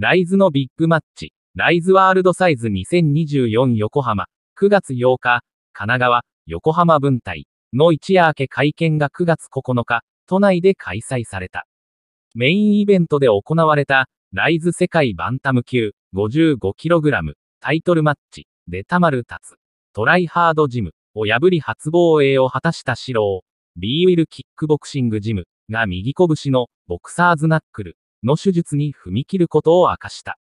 ライズのビッグマッチ、ライズワールドサイズ2024横浜、9月8日、神奈川、横浜分隊の一夜明け会見が9月9日、都内で開催された。メインイベントで行われた、ライズ世界バンタム級 55kg タイトルマッチ、デタマルつ、トライハードジムを破り初防衛を果たした白ロビーウィルキックボクシングジムが右拳のボクサーズナックルの手術に踏み切ることを明かした。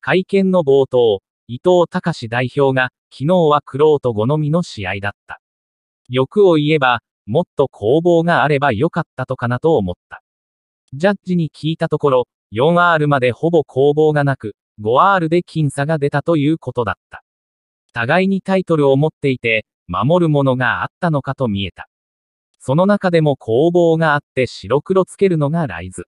会見の冒頭、伊藤隆代表が、昨日は苦労と好みの試合だった。欲を言えば、もっと攻防があればよかったとかなと思った。ジャッジに聞いたところ、4R までほぼ攻防がなく、5R で僅差が出たということだった。互いにタイトルを持っていて、守るものがあったのかと見えた。その中でも攻防があって白黒つけるのがライズ。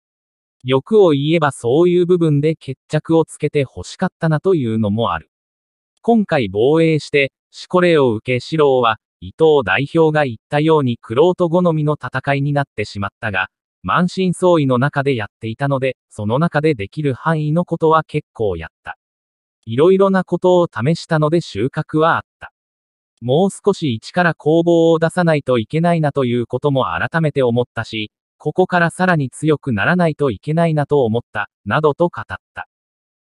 欲を言えばそういう部分で決着をつけて欲しかったなというのもある。今回防衛して、しこれを受け四郎は、伊藤代表が言ったようにクロー好みの戦いになってしまったが、満身創痍の中でやっていたので、その中でできる範囲のことは結構やった。いろいろなことを試したので収穫はあった。もう少し一から工房を出さないといけないなということも改めて思ったし、ここからさらに強くならないといけないなと思った、などと語った。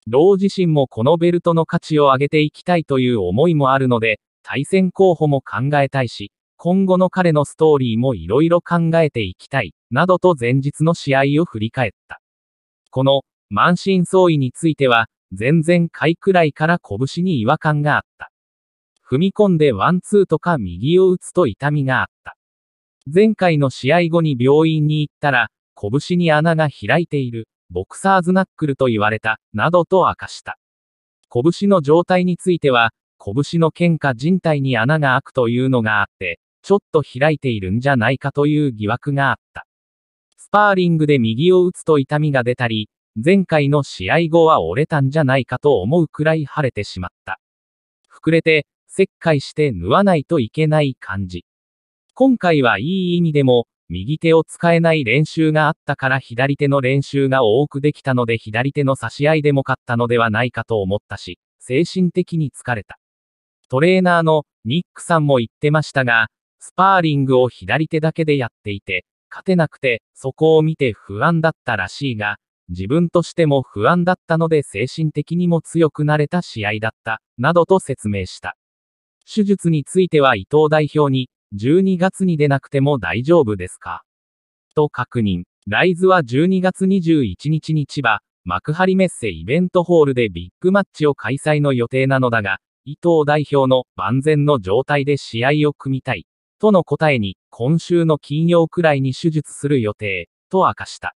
ロー自身もこのベルトの価値を上げていきたいという思いもあるので、対戦候補も考えたいし、今後の彼のストーリーもいろいろ考えていきたい、などと前日の試合を振り返った。この、満身創痍については、前々回くらいから拳に違和感があった。踏み込んでワンツーとか右を打つと痛みがあった。前回の試合後に病院に行ったら、拳に穴が開いている、ボクサーズナックルと言われた、などと明かした。拳の状態については、拳の剣嘩人体に穴が開くというのがあって、ちょっと開いているんじゃないかという疑惑があった。スパーリングで右を打つと痛みが出たり、前回の試合後は折れたんじゃないかと思うくらい腫れてしまった。膨れて、切開して縫わないといけない感じ。今回はいい意味でも、右手を使えない練習があったから左手の練習が多くできたので左手の差し合いでも勝ったのではないかと思ったし、精神的に疲れた。トレーナーのニックさんも言ってましたが、スパーリングを左手だけでやっていて、勝てなくて、そこを見て不安だったらしいが、自分としても不安だったので精神的にも強くなれた試合だった、などと説明した。手術については伊藤代表に、12月に出なくても大丈夫ですかと確認。ライズは12月21日に千葉、幕張メッセイベントホールでビッグマッチを開催の予定なのだが、伊藤代表の万全の状態で試合を組みたい、との答えに、今週の金曜くらいに手術する予定、と明かした。